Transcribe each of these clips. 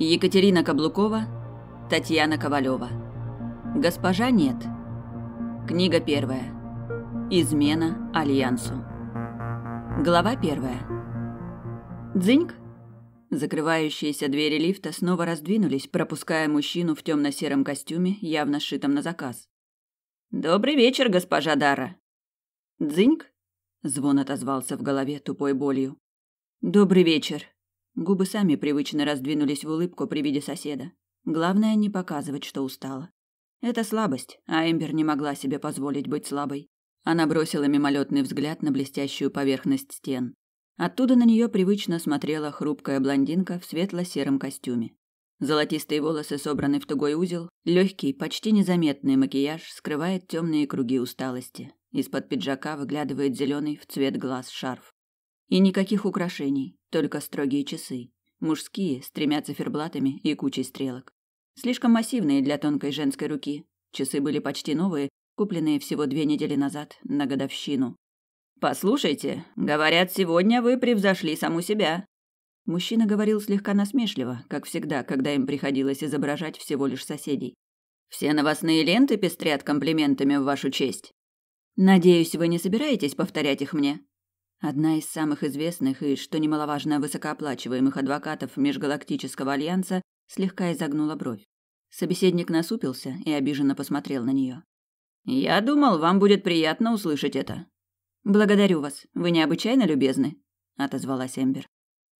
Екатерина Каблукова, Татьяна Ковалева. Госпожа нет. Книга первая. Измена Альянсу. Глава первая. Дзыньк. Закрывающиеся двери лифта снова раздвинулись, пропуская мужчину в темно-сером костюме, явно сшитом на заказ. «Добрый вечер, госпожа Дара!» «Дзыньк?» — звон отозвался в голове тупой болью. «Добрый вечер!» Губы сами привычно раздвинулись в улыбку при виде соседа. Главное не показывать, что устала. Это слабость, а Эмбер не могла себе позволить быть слабой. Она бросила мимолетный взгляд на блестящую поверхность стен. Оттуда на нее привычно смотрела хрупкая блондинка в светло-сером костюме. Золотистые волосы собраны в тугой узел, легкий, почти незаметный макияж скрывает темные круги усталости. Из-под пиджака выглядывает зеленый в цвет глаз шарф. И никаких украшений, только строгие часы. Мужские, с тремя циферблатами и кучей стрелок. Слишком массивные для тонкой женской руки. Часы были почти новые, купленные всего две недели назад, на годовщину. «Послушайте, говорят, сегодня вы превзошли саму себя». Мужчина говорил слегка насмешливо, как всегда, когда им приходилось изображать всего лишь соседей. «Все новостные ленты пестрят комплиментами в вашу честь». «Надеюсь, вы не собираетесь повторять их мне?» Одна из самых известных и, что немаловажно, высокооплачиваемых адвокатов Межгалактического альянса слегка изогнула бровь. Собеседник насупился и обиженно посмотрел на нее. «Я думал, вам будет приятно услышать это». «Благодарю вас. Вы необычайно любезны», — отозвалась Эмбер.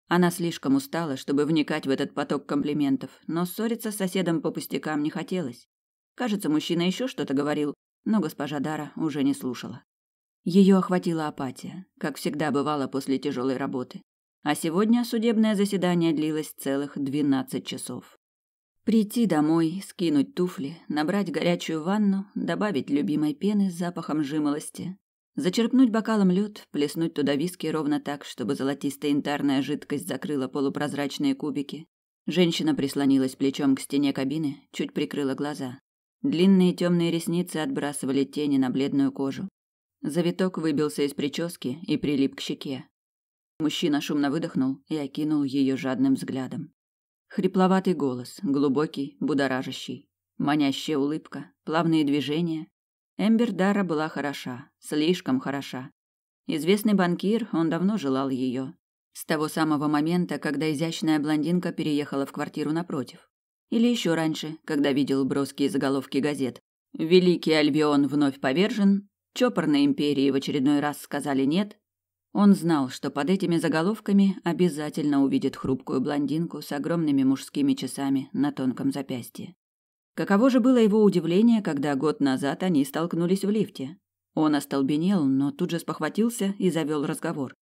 Она слишком устала, чтобы вникать в этот поток комплиментов, но ссориться с соседом по пустякам не хотелось. Кажется, мужчина еще что-то говорил, но госпожа Дара уже не слушала. Ее охватила апатия, как всегда бывало после тяжелой работы. А сегодня судебное заседание длилось целых 12 часов. Прийти домой, скинуть туфли, набрать горячую ванну, добавить любимой пены с запахом жимолости, зачерпнуть бокалом лед, плеснуть туда виски ровно так, чтобы золотистая янтарная жидкость закрыла полупрозрачные кубики. Женщина прислонилась плечом к стене кабины, чуть прикрыла глаза. Длинные темные ресницы отбрасывали тени на бледную кожу. Завиток выбился из прически и прилип к щеке. Мужчина шумно выдохнул и окинул ее жадным взглядом. Хрипловатый голос, глубокий, будоражащий. Манящая улыбка, плавные движения. Эмбер Дара была хороша, слишком хороша. Известный банкир, он давно желал ее. С того самого момента, когда изящная блондинка переехала в квартиру напротив. Или еще раньше, когда видел броские заголовки газет. «Великий Альбион вновь повержен», Чопорной империи в очередной раз сказали «нет». Он знал, что под этими заголовками обязательно увидит хрупкую блондинку с огромными мужскими часами на тонком запястье. Каково же было его удивление, когда год назад они столкнулись в лифте. Он остолбенел, но тут же спохватился и завел разговор.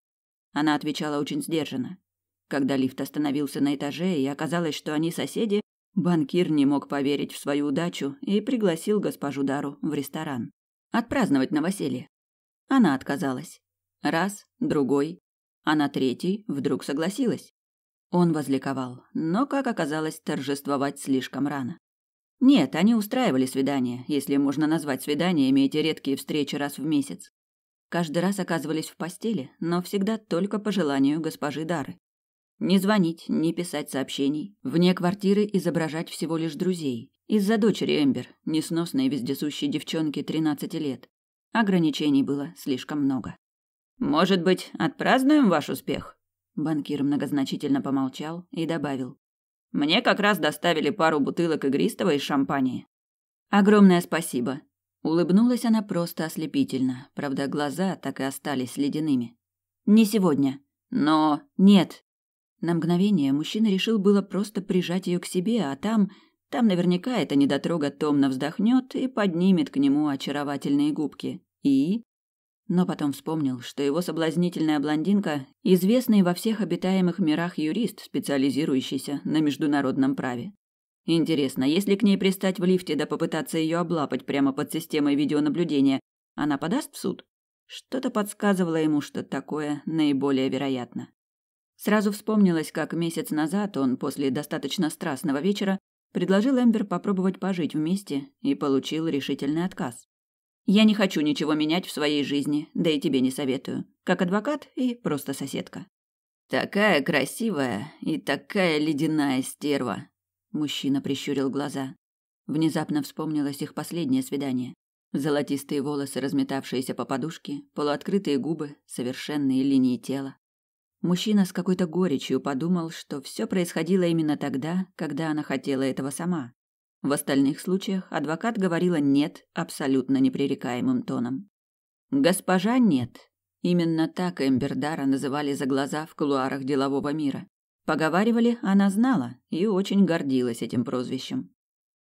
Она отвечала очень сдержанно. Когда лифт остановился на этаже и оказалось, что они соседи, банкир не мог поверить в свою удачу и пригласил госпожу Дару в ресторан отпраздновать новоселье. Она отказалась. Раз, другой, а на третий вдруг согласилась. Он возликовал, но, как оказалось, торжествовать слишком рано. Нет, они устраивали свидания, если можно назвать свиданиями эти редкие встречи раз в месяц. Каждый раз оказывались в постели, но всегда только по желанию госпожи Дары. Не звонить, не писать сообщений, вне квартиры изображать всего лишь друзей из-за дочери Эмбер, несносной вездесущей девчонки 13 лет, ограничений было слишком много. «Может быть, отпразднуем ваш успех?» Банкир многозначительно помолчал и добавил. «Мне как раз доставили пару бутылок игристого из шампании». «Огромное спасибо». Улыбнулась она просто ослепительно, правда, глаза так и остались ледяными. «Не сегодня. Но... Нет». На мгновение мужчина решил было просто прижать ее к себе, а там там наверняка эта недотрога томно вздохнет и поднимет к нему очаровательные губки. И... Но потом вспомнил, что его соблазнительная блондинка – известный во всех обитаемых мирах юрист, специализирующийся на международном праве. Интересно, если к ней пристать в лифте да попытаться ее облапать прямо под системой видеонаблюдения, она подаст в суд? Что-то подсказывало ему, что такое наиболее вероятно. Сразу вспомнилось, как месяц назад он после достаточно страстного вечера Предложил Эмбер попробовать пожить вместе и получил решительный отказ. «Я не хочу ничего менять в своей жизни, да и тебе не советую. Как адвокат и просто соседка». «Такая красивая и такая ледяная стерва!» Мужчина прищурил глаза. Внезапно вспомнилось их последнее свидание. Золотистые волосы, разметавшиеся по подушке, полуоткрытые губы, совершенные линии тела. Мужчина с какой-то горечью подумал, что все происходило именно тогда, когда она хотела этого сама. В остальных случаях адвокат говорила «нет» абсолютно непререкаемым тоном. «Госпожа нет». Именно так Эмбердара называли за глаза в кулуарах делового мира. Поговаривали, она знала и очень гордилась этим прозвищем.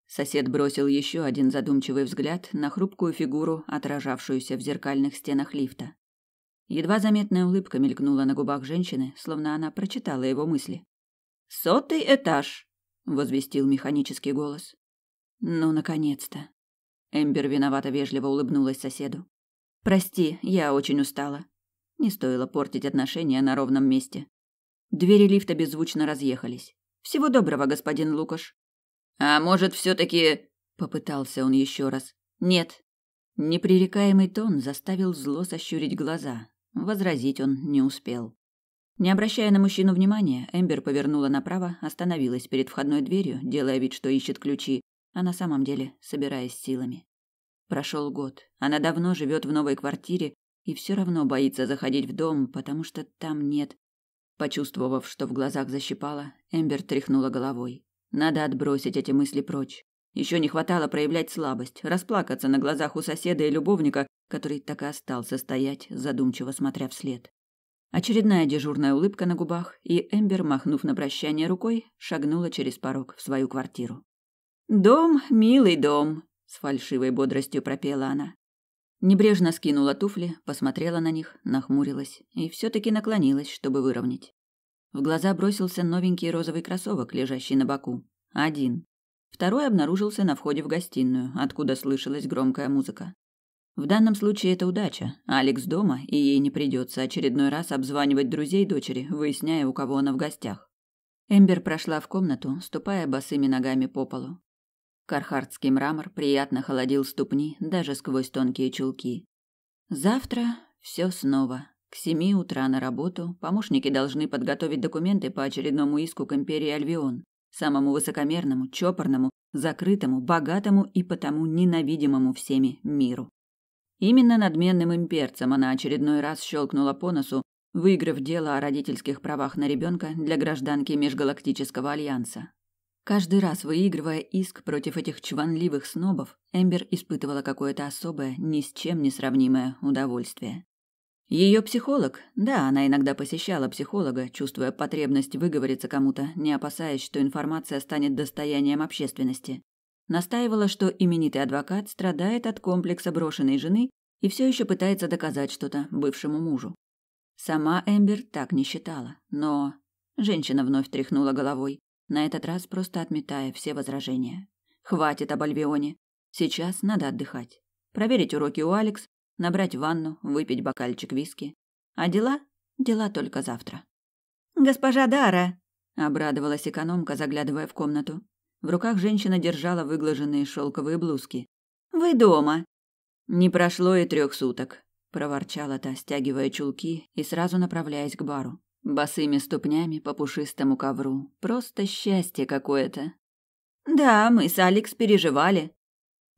Сосед бросил еще один задумчивый взгляд на хрупкую фигуру, отражавшуюся в зеркальных стенах лифта. Едва заметная улыбка мелькнула на губах женщины, словно она прочитала его мысли. «Сотый этаж!» — возвестил механический голос. «Ну, наконец-то!» Эмбер виновато вежливо улыбнулась соседу. «Прости, я очень устала». Не стоило портить отношения на ровном месте. Двери лифта беззвучно разъехались. «Всего доброго, господин Лукаш». «А может, все таки Попытался он еще раз. «Нет». Непререкаемый тон заставил зло сощурить глаза, Возразить он не успел. Не обращая на мужчину внимания, Эмбер повернула направо, остановилась перед входной дверью, делая вид, что ищет ключи, а на самом деле собираясь силами. Прошел год. Она давно живет в новой квартире и все равно боится заходить в дом, потому что там нет. Почувствовав, что в глазах защипала, Эмбер тряхнула головой. Надо отбросить эти мысли прочь. Еще не хватало проявлять слабость, расплакаться на глазах у соседа и любовника, который так и остался стоять, задумчиво смотря вслед. Очередная дежурная улыбка на губах, и Эмбер, махнув на прощание рукой, шагнула через порог в свою квартиру. «Дом, милый дом!» — с фальшивой бодростью пропела она. Небрежно скинула туфли, посмотрела на них, нахмурилась и все таки наклонилась, чтобы выровнять. В глаза бросился новенький розовый кроссовок, лежащий на боку. Один. Второй обнаружился на входе в гостиную, откуда слышалась громкая музыка. В данном случае это удача. Алекс дома, и ей не придется очередной раз обзванивать друзей дочери, выясняя, у кого она в гостях. Эмбер прошла в комнату, ступая босыми ногами по полу. Кархардский мрамор приятно холодил ступни даже сквозь тонкие чулки. Завтра все снова. К семи утра на работу помощники должны подготовить документы по очередному иску к империи Альвион самому высокомерному, чопорному, закрытому, богатому и потому ненавидимому всеми миру. Именно надменным имперцем она очередной раз щелкнула по носу, выиграв дело о родительских правах на ребенка для гражданки Межгалактического Альянса. Каждый раз выигрывая иск против этих чванливых снобов, Эмбер испытывала какое-то особое, ни с чем не сравнимое удовольствие. Ее психолог? Да, она иногда посещала психолога, чувствуя потребность выговориться кому-то, не опасаясь, что информация станет достоянием общественности. Настаивала, что именитый адвокат страдает от комплекса брошенной жены и все еще пытается доказать что-то бывшему мужу. Сама Эмбер так не считала, но... Женщина вновь тряхнула головой, на этот раз просто отметая все возражения. «Хватит об Альбионе. Сейчас надо отдыхать. Проверить уроки у Алекс, набрать ванну, выпить бокальчик виски. А дела? Дела только завтра. «Госпожа Дара!» — обрадовалась экономка, заглядывая в комнату. В руках женщина держала выглаженные шелковые блузки. «Вы дома!» «Не прошло и трех суток», — проворчала та, стягивая чулки и сразу направляясь к бару. Босыми ступнями по пушистому ковру. Просто счастье какое-то. «Да, мы с Алекс переживали»,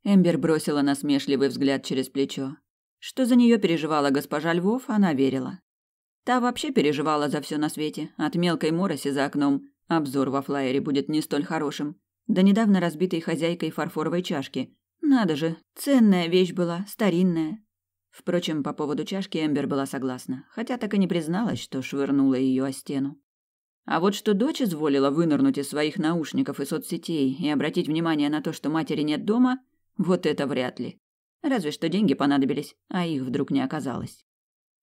Эмбер бросила насмешливый взгляд через плечо. Что за нее переживала госпожа Львов, она верила. Та вообще переживала за все на свете, от мелкой мороси за окном. Обзор во флаере будет не столь хорошим. Да недавно разбитой хозяйкой фарфоровой чашки. Надо же, ценная вещь была, старинная. Впрочем, по поводу чашки Эмбер была согласна, хотя так и не призналась, что швырнула ее о стену. А вот что дочь изволила вынырнуть из своих наушников и соцсетей и обратить внимание на то, что матери нет дома, вот это вряд ли. Разве что деньги понадобились, а их вдруг не оказалось.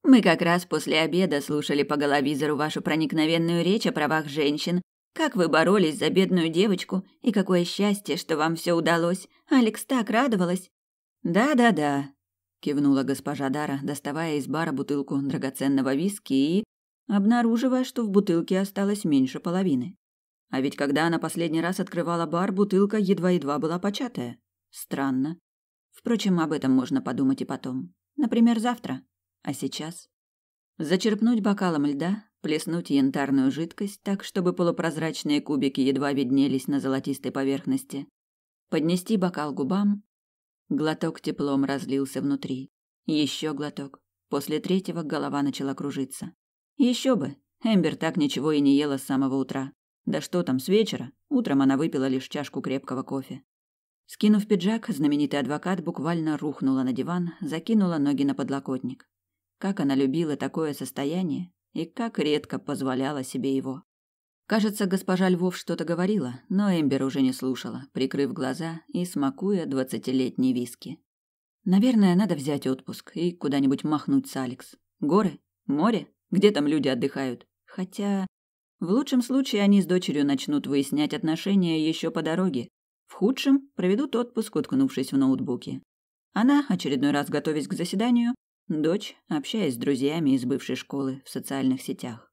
Мы как раз после обеда слушали по головизору вашу проникновенную речь о правах женщин, как вы боролись за бедную девочку, и какое счастье, что вам все удалось. Алекс так радовалась. Да-да-да, кивнула госпожа Дара, доставая из бара бутылку драгоценного виски и обнаруживая, что в бутылке осталось меньше половины. А ведь когда она последний раз открывала бар, бутылка едва-едва была початая. Странно. Впрочем, об этом можно подумать и потом. Например, завтра. А сейчас? Зачерпнуть бокалом льда, плеснуть янтарную жидкость так, чтобы полупрозрачные кубики едва виднелись на золотистой поверхности, поднести бокал губам. Глоток теплом разлился внутри. Еще глоток. После третьего голова начала кружиться. Еще бы! Эмбер так ничего и не ела с самого утра. Да что там, с вечера? Утром она выпила лишь чашку крепкого кофе. Скинув пиджак, знаменитый адвокат буквально рухнула на диван, закинула ноги на подлокотник. Как она любила такое состояние и как редко позволяла себе его. Кажется, госпожа Львов что-то говорила, но Эмбер уже не слушала, прикрыв глаза и смакуя двадцатилетний виски. Наверное, надо взять отпуск и куда-нибудь махнуть с Алекс. Горы? Море? Где там люди отдыхают? Хотя... В лучшем случае они с дочерью начнут выяснять отношения еще по дороге, худшем проведут отпуск, уткнувшись в ноутбуке. Она, очередной раз готовясь к заседанию, дочь, общаясь с друзьями из бывшей школы в социальных сетях.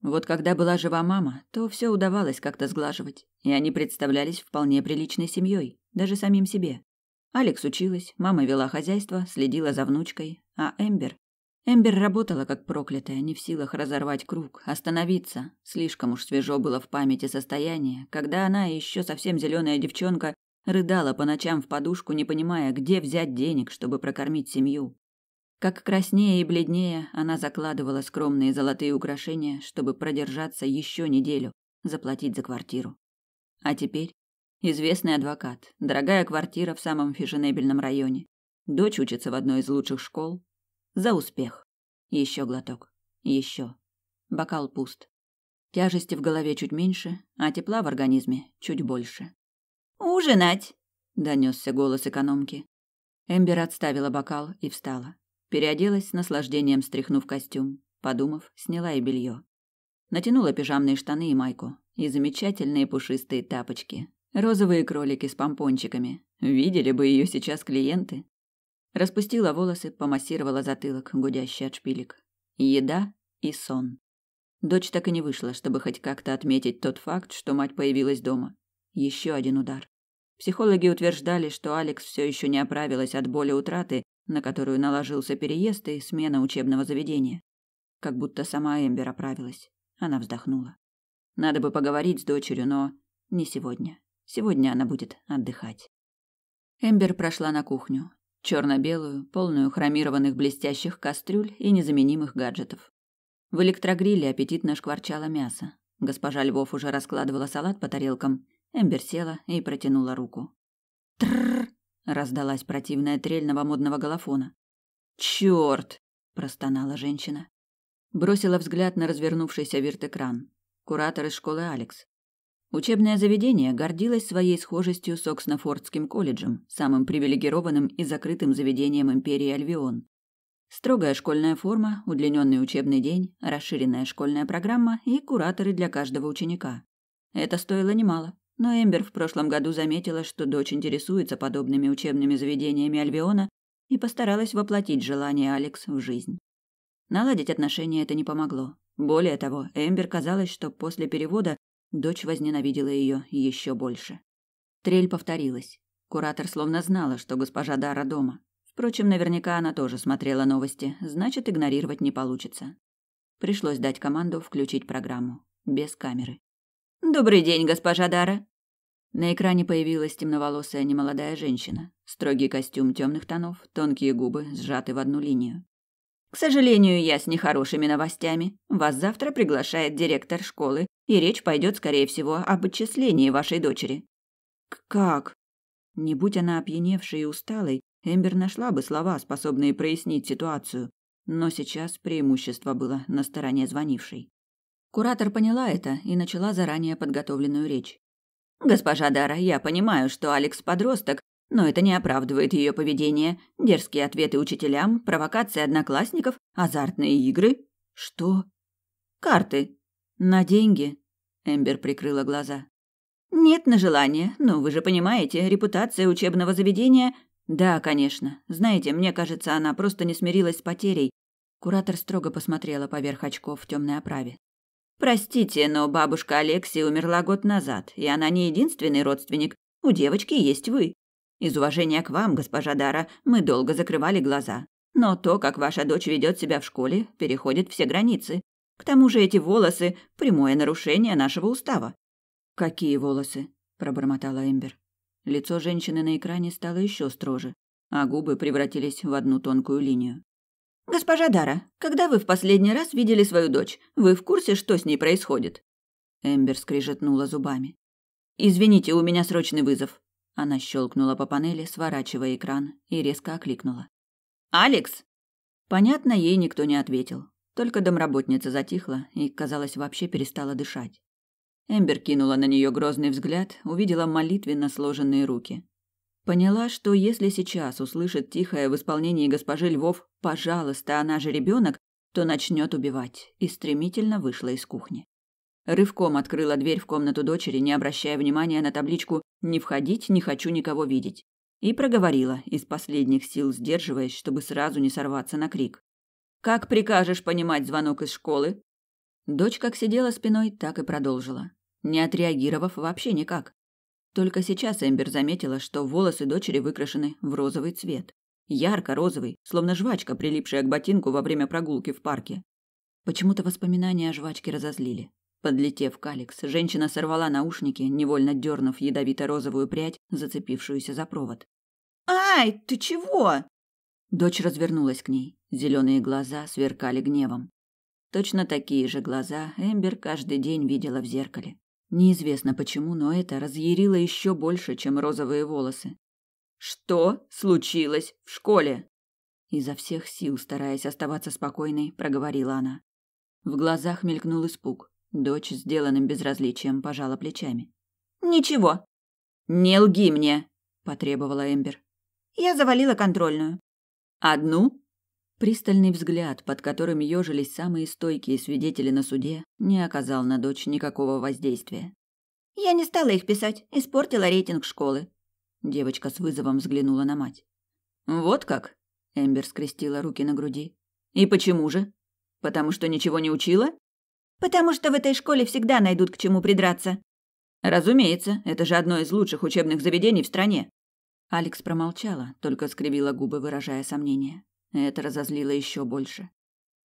Вот когда была жива мама, то все удавалось как-то сглаживать, и они представлялись вполне приличной семьей, даже самим себе. Алекс училась, мама вела хозяйство, следила за внучкой, а Эмбер Эмбер работала как проклятая, не в силах разорвать круг, остановиться. Слишком уж свежо было в памяти состояние, когда она, еще совсем зеленая девчонка, рыдала по ночам в подушку, не понимая, где взять денег, чтобы прокормить семью. Как краснее и бледнее, она закладывала скромные золотые украшения, чтобы продержаться еще неделю, заплатить за квартиру. А теперь известный адвокат, дорогая квартира в самом фешенебельном районе. Дочь учится в одной из лучших школ, за успех. Еще глоток. Еще. Бокал пуст. Тяжести в голове чуть меньше, а тепла в организме чуть больше. «Ужинать!» — донесся голос экономки. Эмбер отставила бокал и встала. Переоделась наслаждением, стряхнув костюм. Подумав, сняла и белье. Натянула пижамные штаны и майку. И замечательные пушистые тапочки. Розовые кролики с помпончиками. Видели бы ее сейчас клиенты. Распустила волосы, помассировала затылок, гудящий от шпилек. Еда и сон. Дочь так и не вышла, чтобы хоть как-то отметить тот факт, что мать появилась дома. Еще один удар. Психологи утверждали, что Алекс все еще не оправилась от боли утраты, на которую наложился переезд и смена учебного заведения. Как будто сама Эмбер оправилась. Она вздохнула. Надо бы поговорить с дочерью, но не сегодня. Сегодня она будет отдыхать. Эмбер прошла на кухню черно-белую, полную хромированных блестящих кастрюль и незаменимых гаджетов. В электрогриле аппетитно шкварчало мясо. Госпожа Львов уже раскладывала салат по тарелкам. Эмбер села и протянула руку. Тррр! раздалась противная трель новомодного голофона. Черт! простонала женщина. Бросила взгляд на развернувшийся вирт-экран. Куратор из школы Алекс. Учебное заведение гордилось своей схожестью с Окснофордским колледжем, самым привилегированным и закрытым заведением империи Альвион. Строгая школьная форма, удлиненный учебный день, расширенная школьная программа и кураторы для каждого ученика. Это стоило немало, но Эмбер в прошлом году заметила, что дочь интересуется подобными учебными заведениями Альвиона и постаралась воплотить желание Алекс в жизнь. Наладить отношения это не помогло. Более того, Эмбер казалось, что после перевода Дочь возненавидела ее еще больше. Трель повторилась. Куратор словно знала, что госпожа Дара дома. Впрочем, наверняка она тоже смотрела новости, значит, игнорировать не получится. Пришлось дать команду включить программу. Без камеры. «Добрый день, госпожа Дара!» На экране появилась темноволосая немолодая женщина. Строгий костюм темных тонов, тонкие губы сжаты в одну линию. «К сожалению, я с нехорошими новостями. Вас завтра приглашает директор школы и речь пойдет, скорее всего, об отчислении вашей дочери». «Как?» Не будь она опьяневшей и усталой, Эмбер нашла бы слова, способные прояснить ситуацию, но сейчас преимущество было на стороне звонившей. Куратор поняла это и начала заранее подготовленную речь. «Госпожа Дара, я понимаю, что Алекс подросток, но это не оправдывает ее поведение. Дерзкие ответы учителям, провокации одноклассников, азартные игры. Что? Карты. «На деньги?» – Эмбер прикрыла глаза. «Нет на желание. Ну, вы же понимаете, репутация учебного заведения...» «Да, конечно. Знаете, мне кажется, она просто не смирилась с потерей». Куратор строго посмотрела поверх очков в темной оправе. «Простите, но бабушка Алексия умерла год назад, и она не единственный родственник. У девочки есть вы. Из уважения к вам, госпожа Дара, мы долго закрывали глаза. Но то, как ваша дочь ведет себя в школе, переходит все границы. К тому же эти волосы – прямое нарушение нашего устава». «Какие волосы?» – пробормотала Эмбер. Лицо женщины на экране стало еще строже, а губы превратились в одну тонкую линию. «Госпожа Дара, когда вы в последний раз видели свою дочь? Вы в курсе, что с ней происходит?» Эмбер скрижетнула зубами. «Извините, у меня срочный вызов». Она щелкнула по панели, сворачивая экран, и резко окликнула. «Алекс!» Понятно, ей никто не ответил. Только домработница затихла и, казалось, вообще перестала дышать. Эмбер кинула на нее грозный взгляд, увидела молитвенно сложенные руки. Поняла, что если сейчас услышит тихое в исполнении госпожи Львов «пожалуйста, она же ребенок», то начнет убивать, и стремительно вышла из кухни. Рывком открыла дверь в комнату дочери, не обращая внимания на табличку «Не входить, не хочу никого видеть». И проговорила, из последних сил сдерживаясь, чтобы сразу не сорваться на крик. Как прикажешь понимать звонок из школы? Дочь как сидела спиной, так и продолжила, не отреагировав вообще никак. Только сейчас Эмбер заметила, что волосы дочери выкрашены в розовый цвет. Ярко-розовый, словно жвачка, прилипшая к ботинку во время прогулки в парке. Почему-то воспоминания о жвачке разозлили. Подлетев к Алекс, женщина сорвала наушники, невольно дернув ядовито-розовую прядь, зацепившуюся за провод. «Ай, ты чего?» Дочь развернулась к ней. Зеленые глаза сверкали гневом. Точно такие же глаза Эмбер каждый день видела в зеркале. Неизвестно почему, но это разъярило еще больше, чем розовые волосы. «Что случилось в школе?» Изо всех сил, стараясь оставаться спокойной, проговорила она. В глазах мелькнул испуг. Дочь, сделанным безразличием, пожала плечами. «Ничего». «Не лги мне!» – потребовала Эмбер. «Я завалила контрольную». «Одну?» Пристальный взгляд, под которым ежились самые стойкие свидетели на суде, не оказал на дочь никакого воздействия. «Я не стала их писать, испортила рейтинг школы». Девочка с вызовом взглянула на мать. «Вот как?» – Эмбер скрестила руки на груди. «И почему же? Потому что ничего не учила?» «Потому что в этой школе всегда найдут к чему придраться». «Разумеется, это же одно из лучших учебных заведений в стране». Алекс промолчала, только скривила губы, выражая сомнение. Это разозлило еще больше.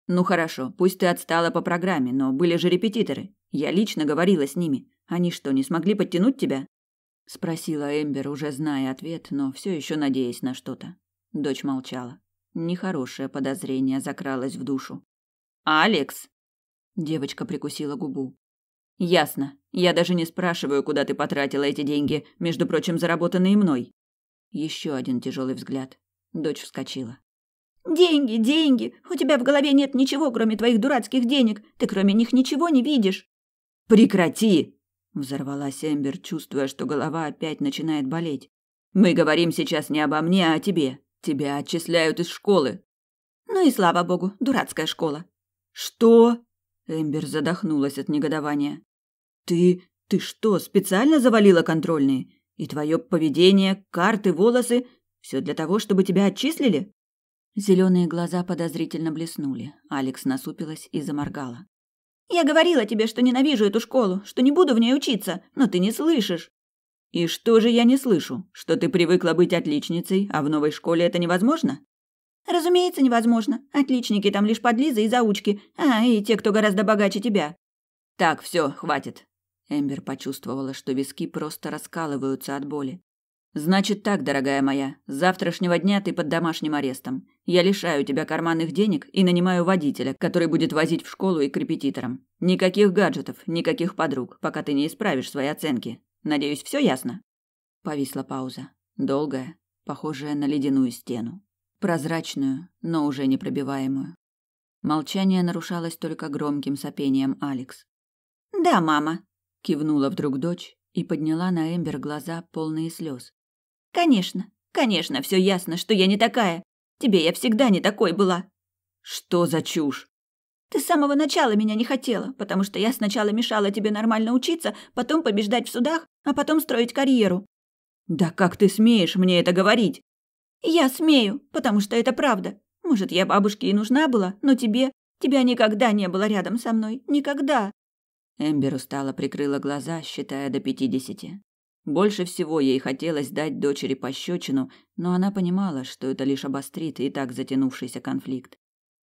Ну хорошо, пусть ты отстала по программе, но были же репетиторы. Я лично говорила с ними. Они что, не смогли подтянуть тебя? спросила Эмбер, уже зная ответ, но все еще надеясь на что-то. Дочь молчала. Нехорошее подозрение закралось в душу. Алекс. Девочка прикусила губу. Ясно. Я даже не спрашиваю, куда ты потратила эти деньги, между прочим, заработанные мной. Еще один тяжелый взгляд. Дочь вскочила. «Деньги, деньги! У тебя в голове нет ничего, кроме твоих дурацких денег. Ты кроме них ничего не видишь». «Прекрати!» – взорвалась Эмбер, чувствуя, что голова опять начинает болеть. «Мы говорим сейчас не обо мне, а о тебе. Тебя отчисляют из школы». «Ну и слава богу, дурацкая школа». «Что?» – Эмбер задохнулась от негодования. «Ты... ты что, специально завалила контрольные? И твое поведение, карты, волосы – все для того, чтобы тебя отчислили?» Зеленые глаза подозрительно блеснули. Алекс насупилась и заморгала. «Я говорила тебе, что ненавижу эту школу, что не буду в ней учиться, но ты не слышишь». «И что же я не слышу? Что ты привыкла быть отличницей, а в новой школе это невозможно?» «Разумеется, невозможно. Отличники там лишь подлизы и заучки, а и те, кто гораздо богаче тебя». «Так, все, хватит». Эмбер почувствовала, что виски просто раскалываются от боли. «Значит так, дорогая моя, с завтрашнего дня ты под домашним арестом. Я лишаю тебя карманных денег и нанимаю водителя, который будет возить в школу и к репетиторам. Никаких гаджетов, никаких подруг, пока ты не исправишь свои оценки. Надеюсь, все ясно?» Повисла пауза. Долгая, похожая на ледяную стену. Прозрачную, но уже непробиваемую. Молчание нарушалось только громким сопением Алекс. «Да, мама», — кивнула вдруг дочь и подняла на Эмбер глаза, полные слез. «Конечно, конечно, все ясно, что я не такая. Тебе я всегда не такой была». «Что за чушь?» «Ты с самого начала меня не хотела, потому что я сначала мешала тебе нормально учиться, потом побеждать в судах, а потом строить карьеру». «Да как ты смеешь мне это говорить?» «Я смею, потому что это правда. Может, я бабушке и нужна была, но тебе... Тебя никогда не было рядом со мной. Никогда!» Эмбер устало прикрыла глаза, считая до пятидесяти. Больше всего ей хотелось дать дочери пощечину, но она понимала, что это лишь обострит и так затянувшийся конфликт.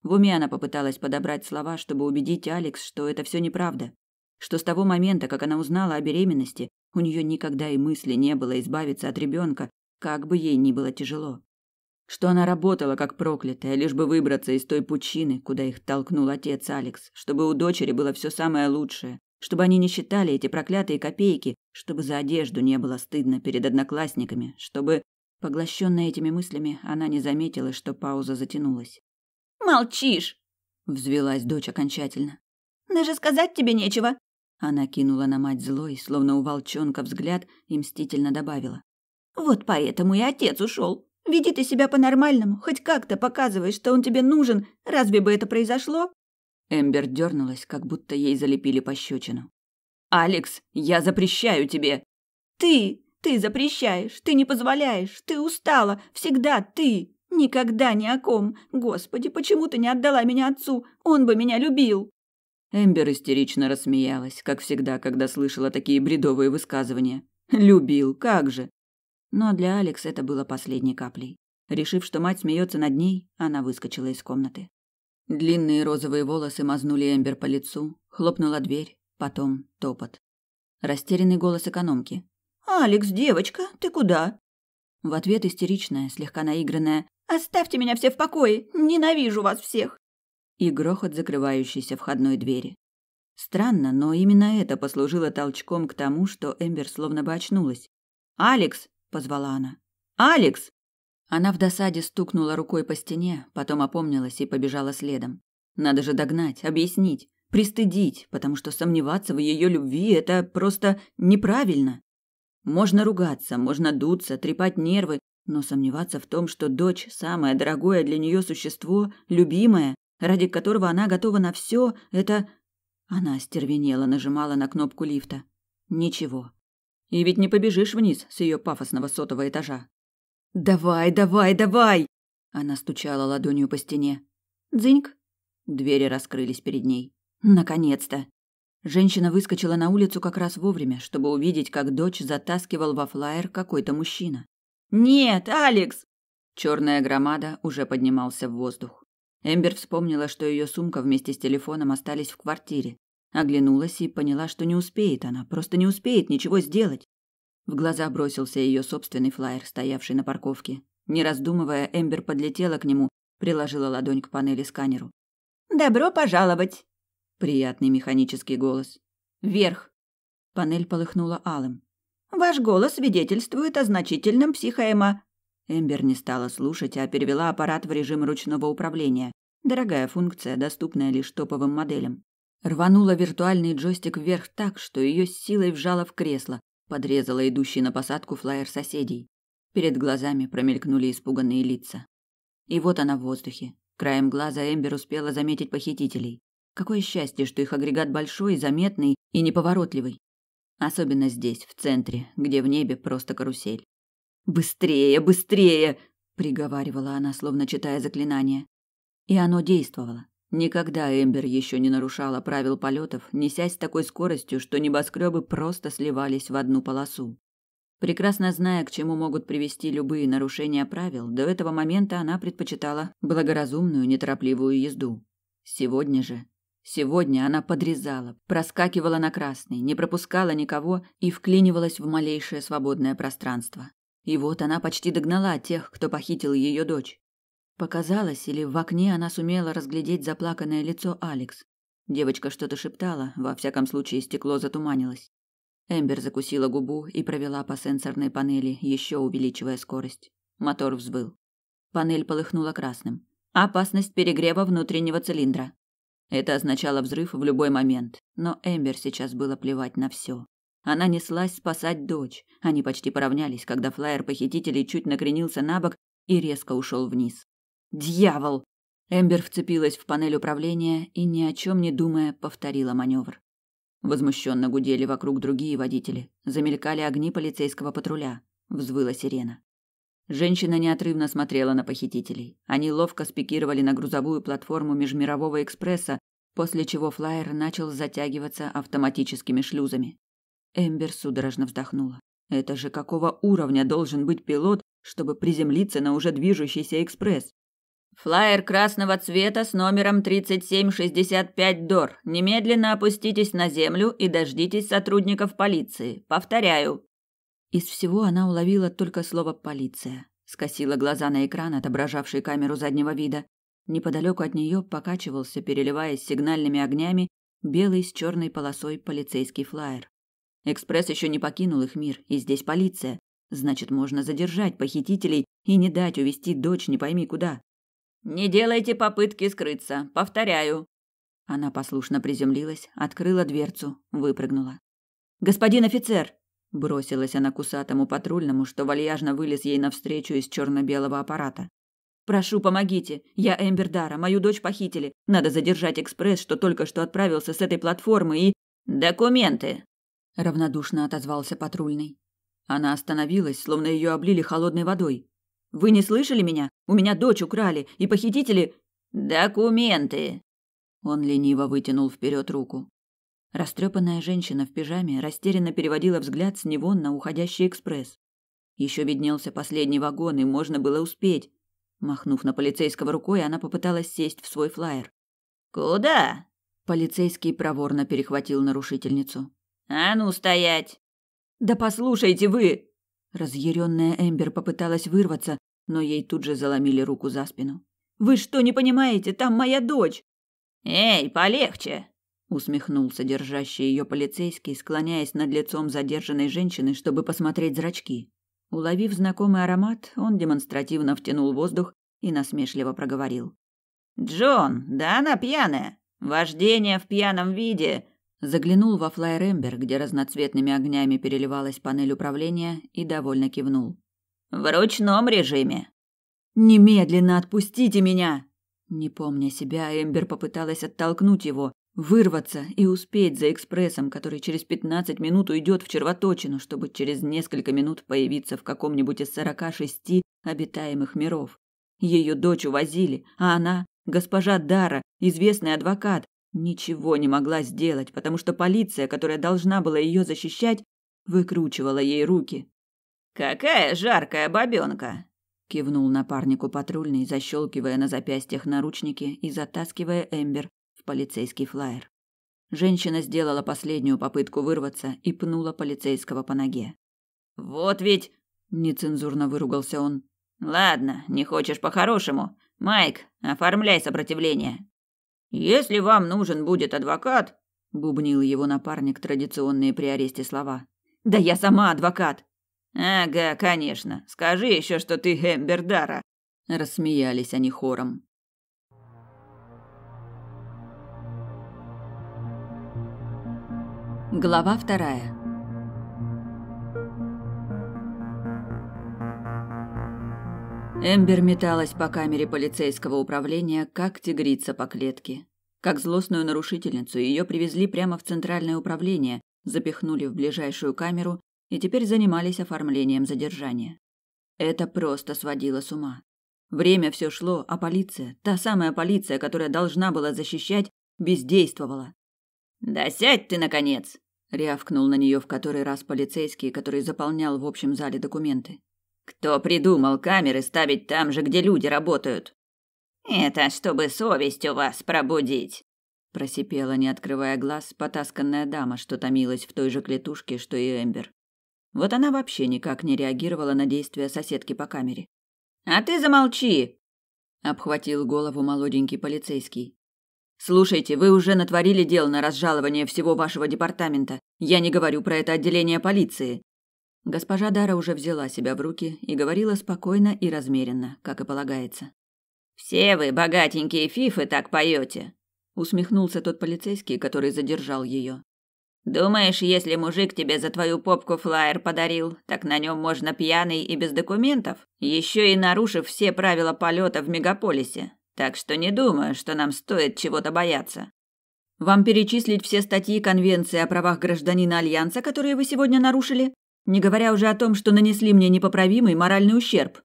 В уме она попыталась подобрать слова, чтобы убедить Алекс, что это все неправда, что с того момента, как она узнала о беременности, у нее никогда и мысли не было избавиться от ребенка, как бы ей ни было тяжело. Что она работала как проклятая, лишь бы выбраться из той пучины, куда их толкнул отец Алекс, чтобы у дочери было все самое лучшее, чтобы они не считали эти проклятые копейки, чтобы за одежду не было стыдно перед одноклассниками, чтобы, поглощенная этими мыслями, она не заметила, что пауза затянулась. «Молчишь!» — взвелась дочь окончательно. «Даже сказать тебе нечего!» Она кинула на мать злой, словно у волчонка взгляд, и мстительно добавила. «Вот поэтому и отец ушел. Веди ты себя по-нормальному, хоть как-то показывай, что он тебе нужен. Разве бы это произошло?» Эмбер дернулась, как будто ей залепили пощечину. «Алекс, я запрещаю тебе!» «Ты! Ты запрещаешь! Ты не позволяешь! Ты устала! Всегда ты! Никогда ни о ком! Господи, почему ты не отдала меня отцу? Он бы меня любил!» Эмбер истерично рассмеялась, как всегда, когда слышала такие бредовые высказывания. «Любил, как же!» Но для Алекс это было последней каплей. Решив, что мать смеется над ней, она выскочила из комнаты. Длинные розовые волосы мазнули Эмбер по лицу, хлопнула дверь, потом топот. Растерянный голос экономки. «Алекс, девочка, ты куда?» В ответ истеричная, слегка наигранная «Оставьте меня все в покое! Ненавижу вас всех!» И грохот закрывающейся входной двери. Странно, но именно это послужило толчком к тому, что Эмбер словно бы очнулась. «Алекс!» — позвала она. «Алекс!» Она в досаде стукнула рукой по стене, потом опомнилась и побежала следом. Надо же догнать, объяснить, пристыдить, потому что сомневаться в ее любви – это просто неправильно. Можно ругаться, можно дуться, трепать нервы, но сомневаться в том, что дочь – самое дорогое для нее существо, любимое, ради которого она готова на все, это... Она остервенела, нажимала на кнопку лифта. Ничего. И ведь не побежишь вниз с ее пафосного сотого этажа. «Давай, давай, давай!» Она стучала ладонью по стене. «Дзыньк!» Двери раскрылись перед ней. «Наконец-то!» Женщина выскочила на улицу как раз вовремя, чтобы увидеть, как дочь затаскивал во флаер какой-то мужчина. «Нет, Алекс!» Черная громада уже поднимался в воздух. Эмбер вспомнила, что ее сумка вместе с телефоном остались в квартире. Оглянулась и поняла, что не успеет она, просто не успеет ничего сделать. В глаза бросился ее собственный флаер, стоявший на парковке. Не раздумывая, Эмбер подлетела к нему, приложила ладонь к панели сканеру. «Добро пожаловать!» Приятный механический голос. «Вверх!» Панель полыхнула алым. «Ваш голос свидетельствует о значительном психоэмо...» Эмбер не стала слушать, а перевела аппарат в режим ручного управления. Дорогая функция, доступная лишь топовым моделям. Рванула виртуальный джойстик вверх так, что ее силой вжало в кресло, Подрезала идущий на посадку флаер соседей. Перед глазами промелькнули испуганные лица. И вот она в воздухе. Краем глаза Эмбер успела заметить похитителей. Какое счастье, что их агрегат большой, заметный и неповоротливый. Особенно здесь, в центре, где в небе просто карусель. «Быстрее, быстрее!» – приговаривала она, словно читая заклинание. И оно действовало. Никогда Эмбер еще не нарушала правил полетов, несясь с такой скоростью, что небоскребы просто сливались в одну полосу. Прекрасно зная, к чему могут привести любые нарушения правил, до этого момента она предпочитала благоразумную, неторопливую езду. Сегодня же... Сегодня она подрезала, проскакивала на красный, не пропускала никого и вклинивалась в малейшее свободное пространство. И вот она почти догнала тех, кто похитил ее дочь. Показалось, или в окне она сумела разглядеть заплаканное лицо Алекс. Девочка что-то шептала, во всяком случае стекло затуманилось. Эмбер закусила губу и провела по сенсорной панели, еще увеличивая скорость. Мотор взвыл. Панель полыхнула красным. Опасность перегрева внутреннего цилиндра. Это означало взрыв в любой момент, но Эмбер сейчас было плевать на все. Она неслась спасать дочь. Они почти поравнялись, когда флайер похитителей чуть накренился на бок и резко ушел вниз. Дьявол! Эмбер вцепилась в панель управления и, ни о чем не думая, повторила маневр. Возмущенно гудели вокруг другие водители. Замелькали огни полицейского патруля. Взвыла сирена. Женщина неотрывно смотрела на похитителей. Они ловко спикировали на грузовую платформу Межмирового экспресса, после чего флайер начал затягиваться автоматическими шлюзами. Эмбер судорожно вздохнула. Это же какого уровня должен быть пилот, чтобы приземлиться на уже движущийся экспресс? Флаер красного цвета с номером 3765 ДОР. Немедленно опуститесь на землю и дождитесь сотрудников полиции. Повторяю. Из всего она уловила только слово полиция. Скосила глаза на экран, отображавший камеру заднего вида. Неподалеку от нее покачивался, переливаясь сигнальными огнями, белый с черной полосой полицейский флаер. Экспресс еще не покинул их мир, и здесь полиция. Значит, можно задержать похитителей и не дать увести дочь не пойми куда. «Не делайте попытки скрыться, повторяю». Она послушно приземлилась, открыла дверцу, выпрыгнула. «Господин офицер!» Бросилась она к усатому патрульному, что вальяжно вылез ей навстречу из черно-белого аппарата. «Прошу, помогите! Я Эмбер Дара, мою дочь похитили. Надо задержать экспресс, что только что отправился с этой платформы и...» «Документы!» Равнодушно отозвался патрульный. Она остановилась, словно ее облили холодной водой. Вы не слышали меня? У меня дочь украли, и похитители... Документы!» Он лениво вытянул вперед руку. Растрепанная женщина в пижаме растерянно переводила взгляд с него на уходящий экспресс. Еще виднелся последний вагон, и можно было успеть. Махнув на полицейского рукой, она попыталась сесть в свой флаер. «Куда?» Полицейский проворно перехватил нарушительницу. «А ну, стоять!» «Да послушайте вы!» Разъяренная Эмбер попыталась вырваться, но ей тут же заломили руку за спину. «Вы что, не понимаете? Там моя дочь!» «Эй, полегче!» усмехнулся держащий ее полицейский, склоняясь над лицом задержанной женщины, чтобы посмотреть зрачки. Уловив знакомый аромат, он демонстративно втянул воздух и насмешливо проговорил: "Джон, да она пьяная. Вождение в пьяном виде Заглянул во Эмбер, где разноцветными огнями переливалась панель управления, и довольно кивнул. «В ручном режиме!» «Немедленно отпустите меня!» Не помня себя, Эмбер попыталась оттолкнуть его, вырваться и успеть за экспрессом, который через пятнадцать минут уйдет в червоточину, чтобы через несколько минут появиться в каком-нибудь из сорока шести обитаемых миров. Ее дочь увозили, а она, госпожа Дара, известный адвокат, Ничего не могла сделать, потому что полиция, которая должна была ее защищать, выкручивала ей руки. «Какая жаркая бабенка!» кивнул напарнику патрульный, защелкивая на запястьях наручники и затаскивая Эмбер в полицейский флаер. Женщина сделала последнюю попытку вырваться и пнула полицейского по ноге. «Вот ведь...» – нецензурно выругался он. «Ладно, не хочешь по-хорошему. Майк, оформляй сопротивление». Если вам нужен будет адвокат, бубнил его напарник традиционные при аресте слова. Да я сама адвокат. Ага, конечно. Скажи еще, что ты Эмбердара, рассмеялись они хором. Глава вторая. Эмбер металась по камере полицейского управления, как тигрица по клетке. Как злостную нарушительницу ее привезли прямо в центральное управление, запихнули в ближайшую камеру и теперь занимались оформлением задержания. Это просто сводило с ума. Время все шло, а полиция, та самая полиция, которая должна была защищать, бездействовала. «Да сядь ты, наконец!» — рявкнул на нее в который раз полицейский, который заполнял в общем зале документы. Кто придумал камеры ставить там же, где люди работают? Это чтобы совесть у вас пробудить, просипела, не открывая глаз, потасканная дама, что томилась в той же клетушке, что и Эмбер. Вот она вообще никак не реагировала на действия соседки по камере. А ты замолчи, обхватил голову молоденький полицейский. Слушайте, вы уже натворили дел на разжалование всего вашего департамента. Я не говорю про это отделение полиции. Госпожа Дара уже взяла себя в руки и говорила спокойно и размеренно, как и полагается. «Все вы, богатенькие фифы, так поете!» усмехнулся тот полицейский, который задержал ее. «Думаешь, если мужик тебе за твою попку флаер подарил, так на нем можно пьяный и без документов, еще и нарушив все правила полета в мегаполисе? Так что не думаю, что нам стоит чего-то бояться». «Вам перечислить все статьи Конвенции о правах гражданина Альянса, которые вы сегодня нарушили?» не говоря уже о том, что нанесли мне непоправимый моральный ущерб.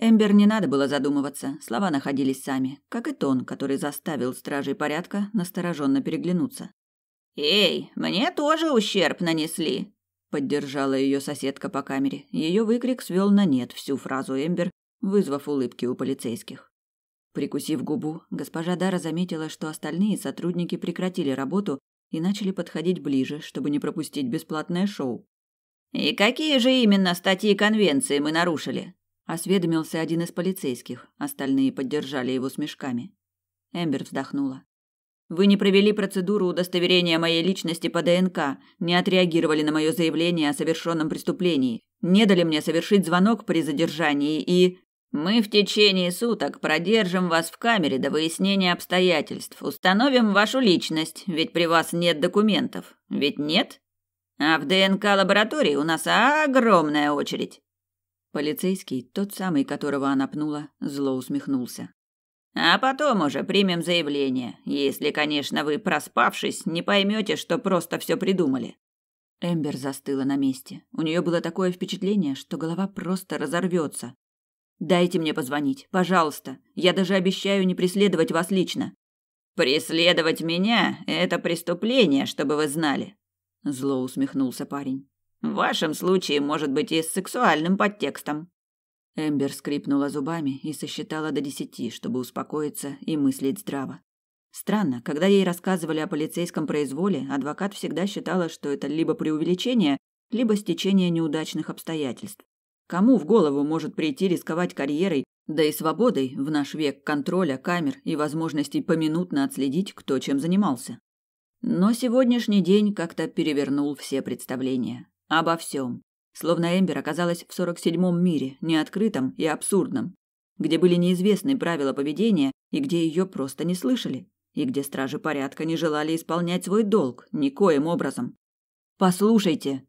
Эмбер не надо было задумываться, слова находились сами, как и тон, который заставил стражей порядка настороженно переглянуться. «Эй, мне тоже ущерб нанесли!» — поддержала ее соседка по камере. Ее выкрик свел на нет всю фразу Эмбер, вызвав улыбки у полицейских. Прикусив губу, госпожа Дара заметила, что остальные сотрудники прекратили работу и начали подходить ближе, чтобы не пропустить бесплатное шоу. «И какие же именно статьи конвенции мы нарушили?» – осведомился один из полицейских. Остальные поддержали его смешками. Эмбер вздохнула. «Вы не провели процедуру удостоверения моей личности по ДНК, не отреагировали на мое заявление о совершенном преступлении, не дали мне совершить звонок при задержании и...» Мы в течение суток продержим вас в камере до выяснения обстоятельств. Установим вашу личность, ведь при вас нет документов. Ведь нет? А в ДНК-лаборатории у нас огромная очередь. Полицейский, тот самый, которого она пнула, зло усмехнулся. А потом уже примем заявление, если, конечно, вы, проспавшись, не поймете, что просто все придумали. Эмбер застыла на месте. У нее было такое впечатление, что голова просто разорвется. «Дайте мне позвонить, пожалуйста. Я даже обещаю не преследовать вас лично». «Преследовать меня – это преступление, чтобы вы знали. Зло усмехнулся парень. В вашем случае, может быть, и с сексуальным подтекстом. Эмбер скрипнула зубами и сосчитала до десяти, чтобы успокоиться и мыслить здраво. Странно, когда ей рассказывали о полицейском произволе, адвокат всегда считала, что это либо преувеличение, либо стечение неудачных обстоятельств. Кому в голову может прийти рисковать карьерой, да и свободой в наш век контроля, камер и возможностей поминутно отследить, кто чем занимался? Но сегодняшний день как-то перевернул все представления. Обо всем. Словно Эмбер оказалась в 47-м мире, неоткрытом и абсурдном, где были неизвестны правила поведения и где ее просто не слышали, и где стражи порядка не желали исполнять свой долг никоим образом. «Послушайте!»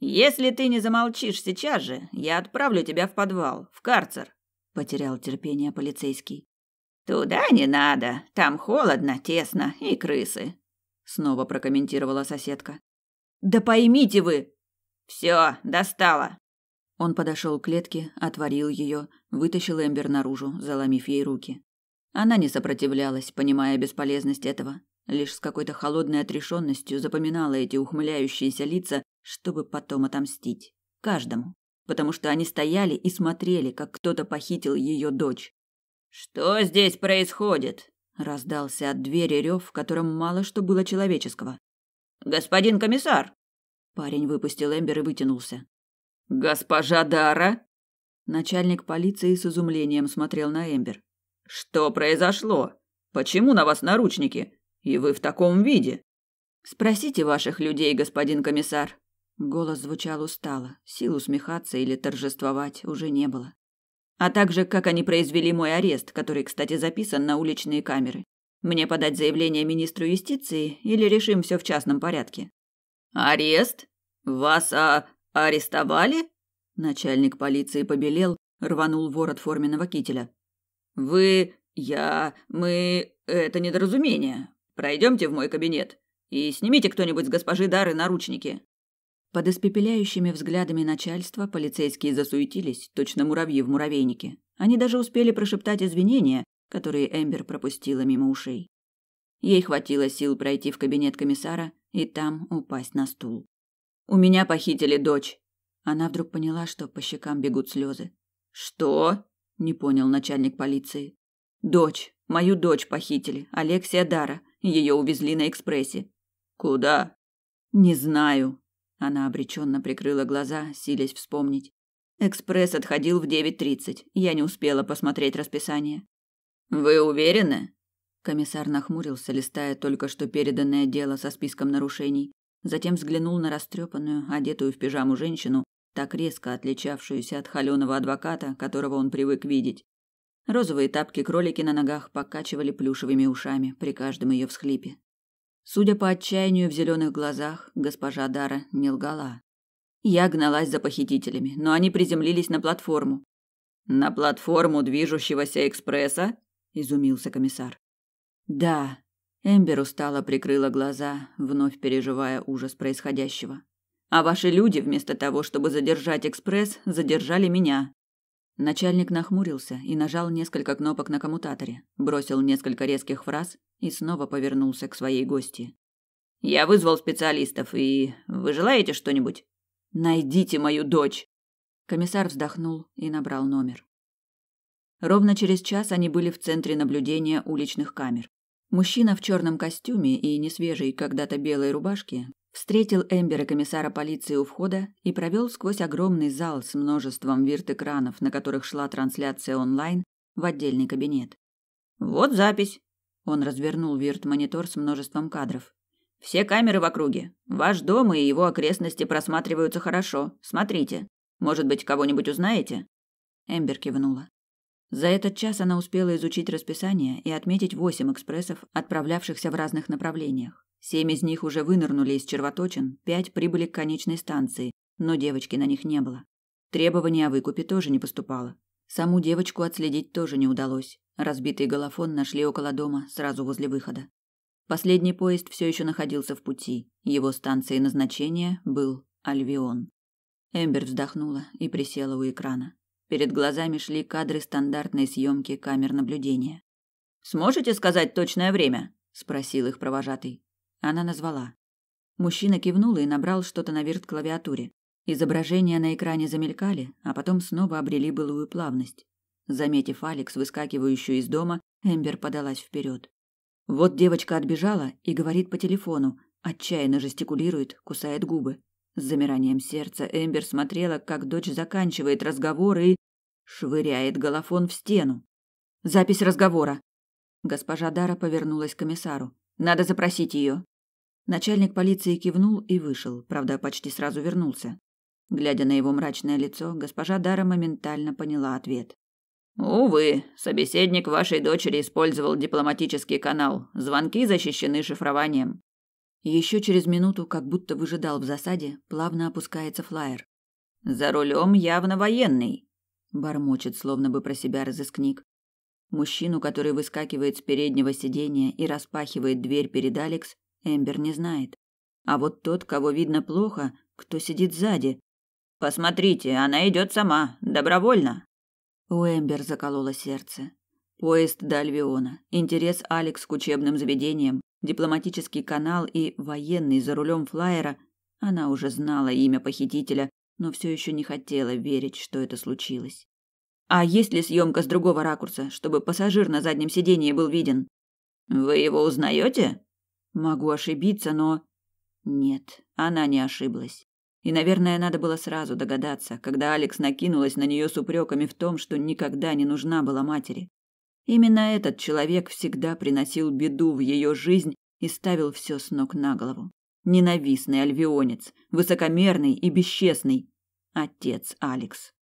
«Если ты не замолчишь сейчас же, я отправлю тебя в подвал, в карцер», — потерял терпение полицейский. «Туда не надо, там холодно, тесно и крысы», снова прокомментировала соседка. Да поймите вы. Все, достало. Он подошел к клетке, отворил ее, вытащил Эмбер наружу, заломив ей руки. Она не сопротивлялась, понимая бесполезность этого, лишь с какой-то холодной отрешенностью запоминала эти ухмыляющиеся лица, чтобы потом отомстить каждому, потому что они стояли и смотрели, как кто-то похитил ее дочь. Что здесь происходит? Раздался от двери рев, в котором мало что было человеческого. «Господин комиссар!» Парень выпустил Эмбер и вытянулся. «Госпожа Дара?» Начальник полиции с изумлением смотрел на Эмбер. «Что произошло? Почему на вас наручники? И вы в таком виде?» «Спросите ваших людей, господин комиссар». Голос звучал устало, сил усмехаться или торжествовать уже не было а также как они произвели мой арест, который, кстати, записан на уличные камеры. Мне подать заявление министру юстиции или решим все в частном порядке? Арест? Вас а, арестовали? Начальник полиции побелел, рванул ворот форменного кителя. Вы, я, мы это недоразумение. Пройдемте в мой кабинет и снимите кто-нибудь с госпожи Дары наручники. Под испепеляющими взглядами начальства полицейские засуетились, точно муравьи в муравейнике. Они даже успели прошептать извинения, которые Эмбер пропустила мимо ушей. Ей хватило сил пройти в кабинет комиссара и там упасть на стул. «У меня похитили дочь!» Она вдруг поняла, что по щекам бегут слезы. «Что?» – не понял начальник полиции. «Дочь. Мою дочь похитили. Алексия Дара. Ее увезли на экспрессе». «Куда?» «Не знаю», она обреченно прикрыла глаза, силясь вспомнить. Экспресс отходил в 9.30. Я не успела посмотреть расписание. «Вы уверены?» Комиссар нахмурился, листая только что переданное дело со списком нарушений. Затем взглянул на растрепанную, одетую в пижаму женщину, так резко отличавшуюся от холеного адвоката, которого он привык видеть. Розовые тапки кролики на ногах покачивали плюшевыми ушами при каждом ее всхлипе. Судя по отчаянию в зеленых глазах, госпожа Дара не лгала. Я гналась за похитителями, но они приземлились на платформу. На платформу движущегося экспресса? изумился комиссар. Да, Эмбер устало прикрыла глаза, вновь переживая ужас происходящего. А ваши люди вместо того, чтобы задержать экспресс, задержали меня. Начальник нахмурился и нажал несколько кнопок на коммутаторе, бросил несколько резких фраз и снова повернулся к своей гости. «Я вызвал специалистов, и вы желаете что-нибудь?» «Найдите мою дочь!» Комиссар вздохнул и набрал номер. Ровно через час они были в центре наблюдения уличных камер. Мужчина в черном костюме и несвежей когда-то белой рубашке встретил Эмбера комиссара полиции у входа и провел сквозь огромный зал с множеством вирт-экранов, на которых шла трансляция онлайн, в отдельный кабинет. «Вот запись!» Он развернул вирт-монитор с множеством кадров. «Все камеры в округе. Ваш дом и его окрестности просматриваются хорошо. Смотрите. Может быть, кого-нибудь узнаете?» Эмбер кивнула. За этот час она успела изучить расписание и отметить восемь экспрессов, отправлявшихся в разных направлениях. Семь из них уже вынырнули из червоточин, пять прибыли к конечной станции, но девочки на них не было. Требование о выкупе тоже не поступало. Саму девочку отследить тоже не удалось. Разбитый голофон нашли около дома, сразу возле выхода. Последний поезд все еще находился в пути. Его станцией назначения был Альвион. Эмбер вздохнула и присела у экрана. Перед глазами шли кадры стандартной съемки камер наблюдения. «Сможете сказать точное время?» – спросил их провожатый. Она назвала. Мужчина кивнул и набрал что-то на вирт клавиатуре. Изображения на экране замелькали, а потом снова обрели былую плавность. Заметив Алекс, выскакивающую из дома, Эмбер подалась вперед. Вот девочка отбежала и говорит по телефону, отчаянно жестикулирует, кусает губы. С замиранием сердца Эмбер смотрела, как дочь заканчивает разговор и швыряет голофон в стену. Запись разговора. Госпожа Дара повернулась к комиссару. Надо запросить ее. Начальник полиции кивнул и вышел, правда, почти сразу вернулся. Глядя на его мрачное лицо, госпожа Дара моментально поняла ответ. Увы, собеседник вашей дочери использовал дипломатический канал. Звонки защищены шифрованием. Еще через минуту, как будто выжидал в засаде, плавно опускается флаер. «За рулем явно военный», — бормочет, словно бы про себя разыскник. Мужчину, который выскакивает с переднего сиденья и распахивает дверь перед Алекс, Эмбер не знает. А вот тот, кого видно плохо, кто сидит сзади. «Посмотрите, она идет сама, добровольно!» У Эмбер закололо сердце. Поезд до Альвиона, интерес Алекс к учебным заведениям, дипломатический канал и военный за рулем флайера, она уже знала имя похитителя, но все еще не хотела верить, что это случилось. А есть ли съемка с другого ракурса, чтобы пассажир на заднем сидении был виден? Вы его узнаете? Могу ошибиться, но... Нет, она не ошиблась. И, наверное, надо было сразу догадаться, когда Алекс накинулась на нее с упреками в том, что никогда не нужна была матери. Именно этот человек всегда приносил беду в ее жизнь и ставил все с ног на голову. Ненавистный альвионец, высокомерный и бесчестный. Отец Алекс.